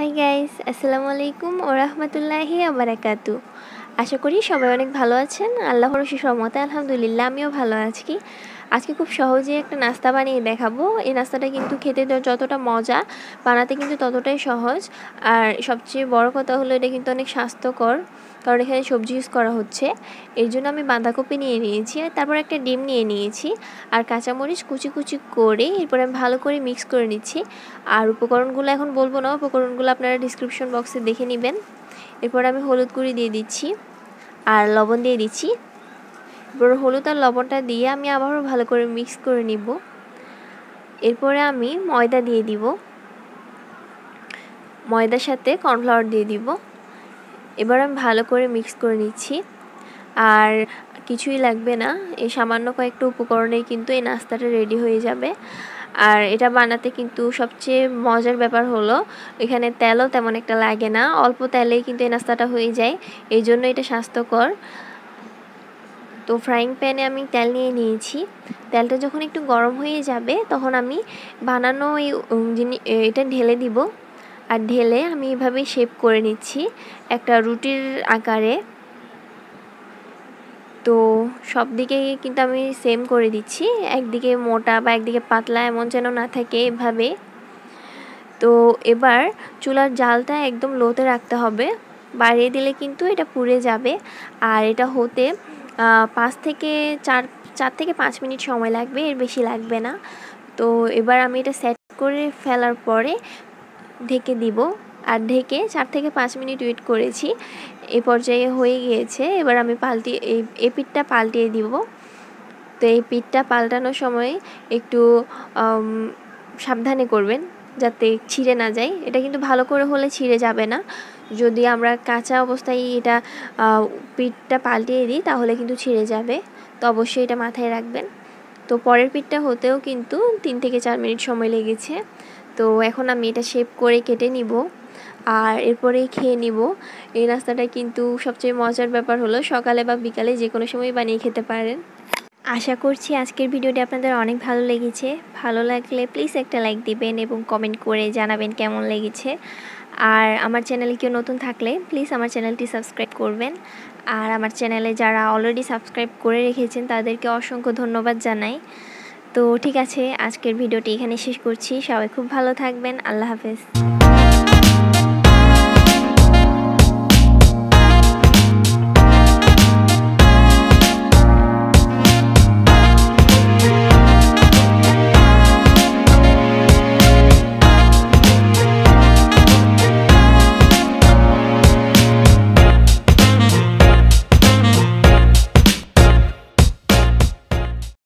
hi guys আসসালামু আলাইকুম ও রহমতুল্লাহি আবরাকাতু আশা করি সবাই অনেক ভালো আছেন আল্লাহর সুসমতে আলহামদুলিল্লাহ আমিও ভালো আছি আজকে খুব সহজে একটা নাস্তা বানিয়ে দেখাবো এই নাস্তাটা কিন্তু খেতে যতটা মজা বানাতে কিন্তু ততটাই সহজ আর সবচেয়ে বড় কথা হলো এটা কিন্তু অনেক স্বাস্থ্যকর কারণ এখানে সবজি ইউজ করা হচ্ছে এর জন্য আমি বাঁধাকপি নিয়ে নিয়েছি আর তারপর একটা ডিম নিয়ে নিয়েছি আর কাঁচামরিচ কুচি কুচি করে এরপরে আমি ভালো করে মিক্স করে নিচ্ছি আর উপকরণগুলো এখন বলবো না উপকরণগুলো আপনারা ডিসক্রিপশন বক্সে দেখে নেবেন এরপর আমি হলুদ গুঁড়ি দিয়ে দিচ্ছি আর লবণ দিয়ে দিচ্ছি তারপর হলুদ আর লবণটা দিয়ে আমি আবারও ভালো করে মিক্স করে নিব এরপরে আমি ময়দা দিয়ে দিব ময়দার সাথে কর্নফ্লাওয়ার দিয়ে দিব এবার আমি ভালো করে মিক্স করে নিচ্ছি আর কিছুই লাগবে না এই সামান্য কয়েকটা উপকরণেই কিন্তু এই নাস্তাটা রেডি হয়ে যাবে আর এটা বানাতে কিন্তু সবচেয়ে মজার ব্যাপার হলো এখানে তেলও তেমন একটা লাগে না অল্প তেলেই কিন্তু এই নাস্তাটা হয়ে যায় এই জন্য এটা স্বাস্থ্যকর তো ফ্রাইং প্যানে আমি তেল নিয়ে নিয়েছি তেলটা যখন একটু গরম হয়ে যাবে তখন আমি বানানো এই জিনিস এটা ঢেলে দিব আর ঢেলে আমি এভাবে শেপ করে নিচ্ছি একটা রুটির আকারে তো সব দিকে কিন্তু আমি সেম করে দিচ্ছি একদিকে মোটা বা একদিকে পাতলা এমন যেন না থাকে এভাবে তো এবার চুলার জালটা একদম লোতে রাখতে হবে বাড়িয়ে দিলে কিন্তু এটা পুড়ে যাবে আর এটা হতে পাঁচ থেকে চার চার থেকে পাঁচ মিনিট সময় লাগবে এর বেশি লাগবে না তো এবার আমি এটা সেট করে ফেলার পরে ঢেকে দিব আর ঢেকে চার থেকে পাঁচ মিনিট ওয়েট করেছি এ পর্যায়ে হয়ে গিয়েছে এবার আমি পাল্টিয়ে এই এ পিঠটা পাল্টিয়ে দিব তো এই পিঠটা পাল্টানোর সময় একটু সাবধানে করবেন যাতে ছিঁড়ে না যায় এটা কিন্তু ভালো করে হলে ছিঁড়ে যাবে না যদি আমরা কাঁচা অবস্থায় এটা পিঠটা পাল্টিয়ে দিই তাহলে কিন্তু ছিঁড়ে যাবে তো অবশ্যই এটা মাথায় রাখবেন তো পরের পিঠটা হতেও কিন্তু তিন থেকে চার মিনিট সময় লেগেছে তো এখন আমি এটা শেপ করে কেটে নিব আর এরপরে খেয়ে নিব এই নাস্তাটা কিন্তু সবচেয়ে মজার ব্যাপার হলো সকালে বা বিকালে যে কোনো সময় বানিয়ে খেতে পারেন আশা করছি আজকের ভিডিওটি আপনাদের অনেক ভালো লেগেছে ভালো লাগলে প্লিজ একটা লাইক দিবেন এবং কমেন্ট করে জানাবেন কেমন লেগেছে আর আমার চ্যানেলে কেউ নতুন থাকলে প্লিজ আমার চ্যানেলটি সাবস্ক্রাইব করবেন আর আমার চ্যানেলে যারা অলরেডি সাবস্ক্রাইব করে রেখেছেন তাদেরকে অসংখ্য ধন্যবাদ জানাই তো ঠিক আছে আজকের ভিডিওটি এখানে শেষ করছি সবাই খুব ভালো থাকবেন আল্লাহ হাফেজ